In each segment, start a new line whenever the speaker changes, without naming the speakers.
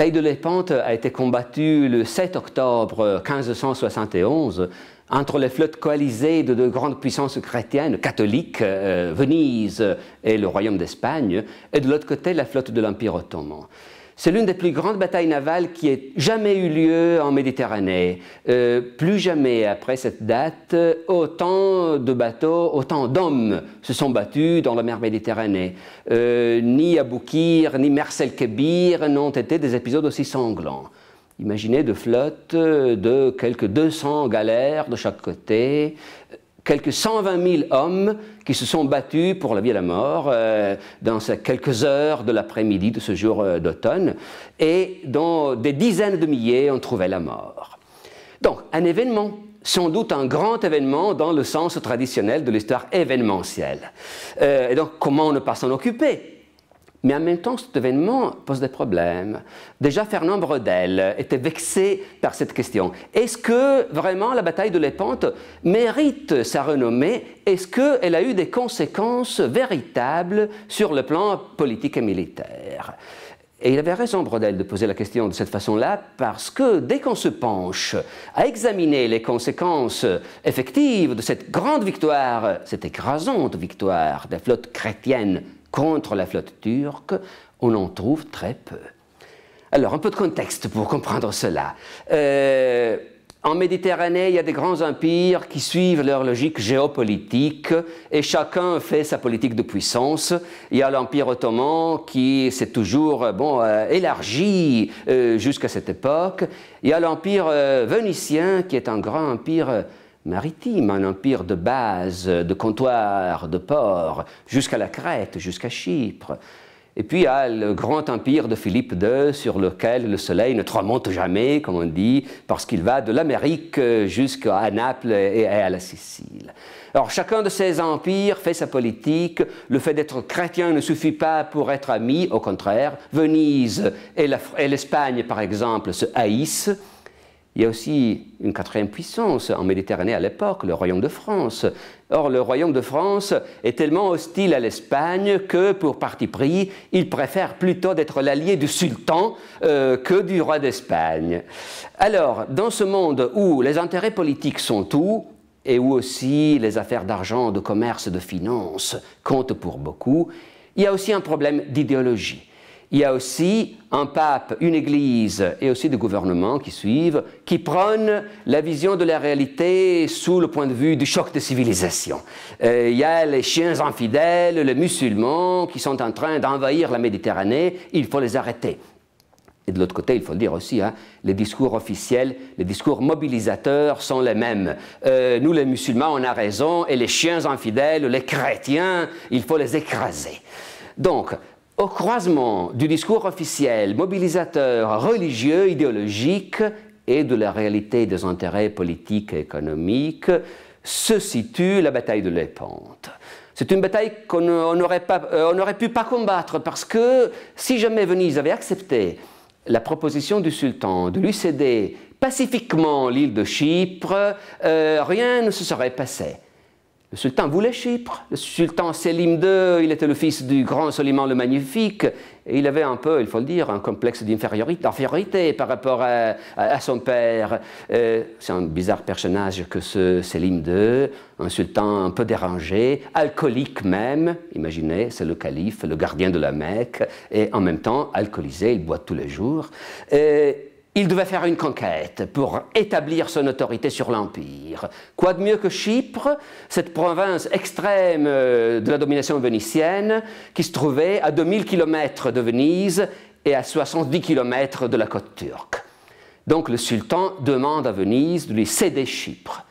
bataille de l'Épente a été combattue le 7 octobre 1571 entre les flottes coalisées de deux grandes puissances chrétiennes, catholiques, euh, Venise et le Royaume d'Espagne, et de l'autre côté la flotte de l'Empire ottoman. C'est l'une des plus grandes batailles navales qui ait jamais eu lieu en Méditerranée. Euh, plus jamais après cette date, autant de bateaux, autant d'hommes se sont battus dans la mer Méditerranée. Euh, ni Aboukir, ni Mersel kebir n'ont été des épisodes aussi sanglants. Imaginez de flottes de quelques 200 galères de chaque côté, quelques 120 000 hommes qui se sont battus pour la vie et la mort euh, dans ces quelques heures de l'après-midi de ce jour euh, d'automne, et dont des dizaines de milliers ont trouvé la mort. Donc, un événement, sans doute un grand événement dans le sens traditionnel de l'histoire événementielle. Euh, et donc, comment ne pas s'en occuper mais en même temps, cet événement pose des problèmes. Déjà, Fernand Brodel était vexé par cette question. Est-ce que vraiment la bataille de Lépante mérite sa renommée Est-ce qu'elle a eu des conséquences véritables sur le plan politique et militaire et il avait raison, Brodel, de poser la question de cette façon-là, parce que dès qu'on se penche à examiner les conséquences effectives de cette grande victoire, cette écrasante victoire des flottes chrétiennes contre la flotte turque, on en trouve très peu. Alors, un peu de contexte pour comprendre cela. Euh, en Méditerranée, il y a des grands empires qui suivent leur logique géopolitique et chacun fait sa politique de puissance. Il y a l'Empire ottoman qui s'est toujours bon, euh, élargi euh, jusqu'à cette époque. Il y a l'Empire vénitien qui est un grand empire maritime, un empire de base, de comptoirs, de ports, jusqu'à la Crète, jusqu'à Chypre. Et puis il y a le grand empire de Philippe II sur lequel le soleil ne remonte jamais, comme on dit, parce qu'il va de l'Amérique jusqu'à Naples et à la Sicile. Alors chacun de ces empires fait sa politique. Le fait d'être chrétien ne suffit pas pour être ami, au contraire. Venise et l'Espagne, par exemple, se haïssent. Il y a aussi une quatrième puissance en Méditerranée à l'époque, le royaume de France. Or, le royaume de France est tellement hostile à l'Espagne que, pour parti pris, il préfère plutôt d'être l'allié du sultan euh, que du roi d'Espagne. Alors, dans ce monde où les intérêts politiques sont tout, et où aussi les affaires d'argent, de commerce, de finances comptent pour beaucoup, il y a aussi un problème d'idéologie il y a aussi un pape, une église et aussi des gouvernements qui suivent, qui prônent la vision de la réalité sous le point de vue du choc de civilisation. Euh, il y a les chiens infidèles, les musulmans qui sont en train d'envahir la Méditerranée, il faut les arrêter. Et de l'autre côté, il faut dire aussi, hein, les discours officiels, les discours mobilisateurs sont les mêmes. Euh, nous, les musulmans, on a raison, et les chiens infidèles, les chrétiens, il faut les écraser. Donc, au croisement du discours officiel, mobilisateur, religieux, idéologique et de la réalité des intérêts politiques et économiques se situe la bataille de l'Épante. C'est une bataille qu'on euh, n'aurait pu pas combattre parce que si jamais Venise avait accepté la proposition du sultan de lui céder pacifiquement l'île de Chypre, euh, rien ne se serait passé. Le sultan voulait Chypre. Le sultan Selim II, il était le fils du grand Soliman le Magnifique, et il avait un peu, il faut le dire, un complexe d'infériorité par rapport à, son père. Euh, c'est un bizarre personnage que ce Selim II, un sultan un peu dérangé, alcoolique même. Imaginez, c'est le calife, le gardien de la Mecque, et en même temps alcoolisé, il boit tous les jours. Et, euh, il devait faire une conquête pour établir son autorité sur l'Empire. Quoi de mieux que Chypre, cette province extrême euh, de la domination vénitienne qui se trouvait à 2000 km de Venise et à 70 km de la côte turque. Donc le sultan demande à Venise de lui céder Chypre.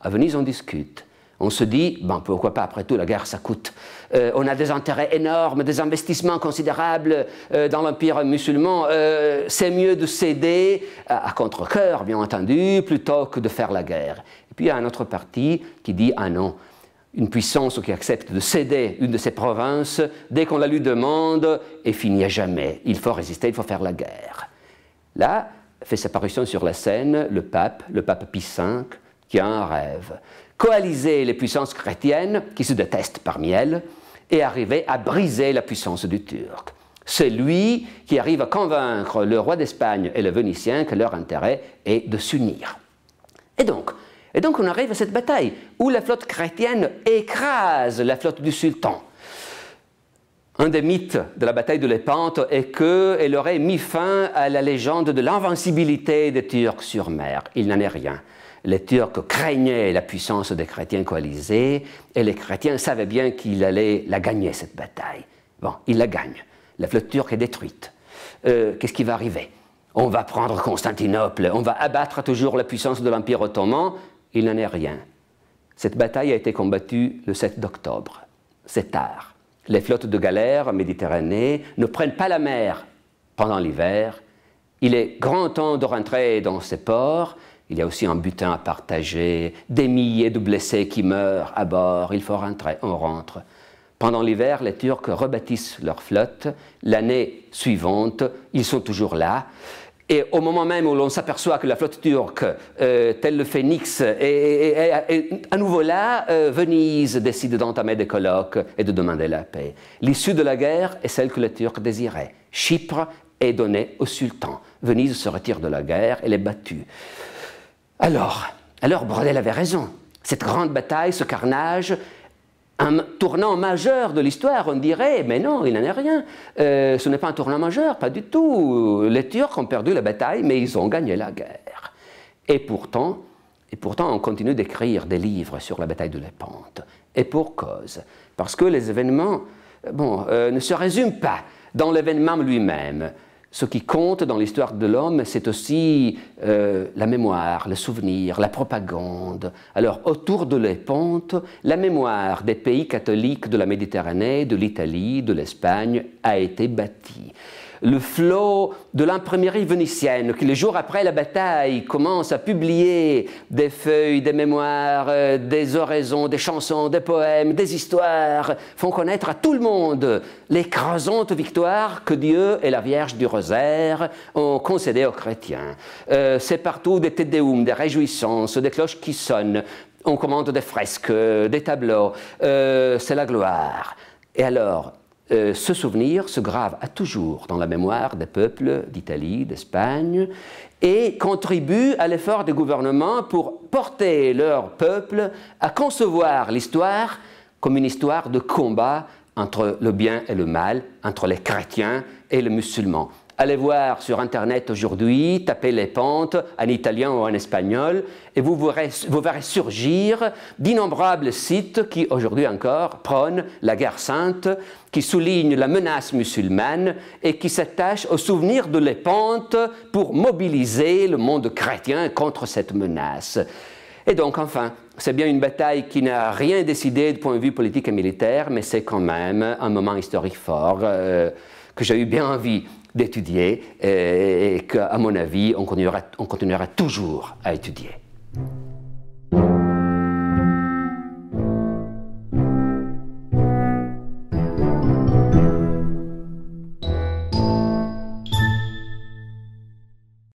À Venise, on discute. On se dit, ben, pourquoi pas, après tout, la guerre, ça coûte. Euh, on a des intérêts énormes, des investissements considérables euh, dans l'Empire musulman. Euh, c'est mieux de céder à, contre-coeur, bien entendu, plutôt que de faire la guerre. Et puis il y a un autre parti qui dit Ah non, une puissance qui accepte de céder une de ses provinces dès qu'on la lui demande et finit à jamais. Il faut résister, il faut faire la guerre. Là, fait sa parution sur la scène le pape, le pape Pie V, qui a un rêve. Coaliser les puissances chrétiennes, qui se détestent parmi elles, et arriver à briser la puissance du Turc. C'est lui qui arrive à convaincre le roi d'Espagne et le Vénitien que leur intérêt est de s'unir. Et donc, et donc on arrive à cette bataille où la flotte chrétienne écrase la flotte du sultan. Un des mythes de la bataille de Lépante est qu'elle aurait mis fin à la légende de l'invincibilité des Turcs sur mer. Il n'en est rien les Turcs craignaient la puissance des chrétiens coalisés, et les chrétiens savaient bien qu'ils allaient la gagner, cette bataille. Bon, ils la gagnent. La flotte turque est détruite. Euh, qu'est-ce qui va arriver On va prendre Constantinople, on va abattre toujours la puissance de l'Empire ottoman. Il n'en est rien. Cette bataille a été combattue le 7 octobre. C'est tard. Les flottes de galère méditerranéennes ne prennent pas la mer pendant l'hiver. Il est grand temps de rentrer dans ces ports il y a aussi un butin à partager, des milliers de blessés qui meurent à bord, il faut rentrer, on rentre. Pendant l'hiver, les Turcs rebâtissent leur flotte. L'année suivante, ils sont toujours là. Et au moment même où l'on s'aperçoit que la flotte turque, euh, telle le phénix, est, à nouveau là, euh, Venise décide d'entamer des colloques et de demander la paix. L'issue de la guerre est celle que les Turcs désiraient. Chypre est donnée au sultan. Venise se retire de la guerre, elle est battue. Alors, alors Brodel avait raison. Cette grande bataille, ce carnage, un tournant majeur de l'histoire, on dirait, mais non, il n'en est rien. Euh, ce n'est pas un tournant majeur, pas du tout. Les Turcs ont perdu la bataille, mais ils ont gagné la guerre. Et pourtant, et pourtant, on continue d'écrire des livres sur la bataille de Pente. Et pour cause. Parce que les événements euh, ne se résument pas dans l'événement lui-même ce qui compte dans l'histoire de l'homme, c'est aussi euh, la mémoire, le souvenir, la propagande. Alors, autour de pentes, la mémoire des pays catholiques de la Méditerranée, de l'Italie, de l'Espagne a été bâtie le flot de l'imprimerie vénitienne, qui les jours après la bataille commence à publier des feuilles, des mémoires, euh, des oraisons, des chansons, des poèmes, des histoires, font connaître à tout le monde l'écrasante victoire que Dieu et la Vierge du Rosaire ont concédée aux chrétiens. Euh, c'est partout des Te des réjouissances, des cloches qui sonnent, on commande des fresques, euh, des tableaux, c'est la gloire. Et alors, euh, ce souvenir se grave à toujours dans la mémoire des peuples d'Italie, d'Espagne, et contribue à l'effort des gouvernements pour porter leur peuple à concevoir l'histoire comme une histoire de combat entre le bien et le mal, entre les chrétiens et les musulmans. Allez voir sur Internet aujourd'hui, tapez les pentes en italien ou en espagnol, et vous verrez, surgir d'innombrables sites qui, aujourd'hui encore, prônent la guerre sainte, qui soulignent la menace musulmane et qui s'attachent au souvenir de les pentes pour mobiliser le monde chrétien contre cette menace. Et donc, enfin, c'est bien une bataille qui n'a rien décidé de point de vue politique et militaire, mais c'est quand même un moment historique fort euh, que j'ai eu bien envie d'étudier et, qu'à mon avis, on continuera, on continuera toujours à étudier.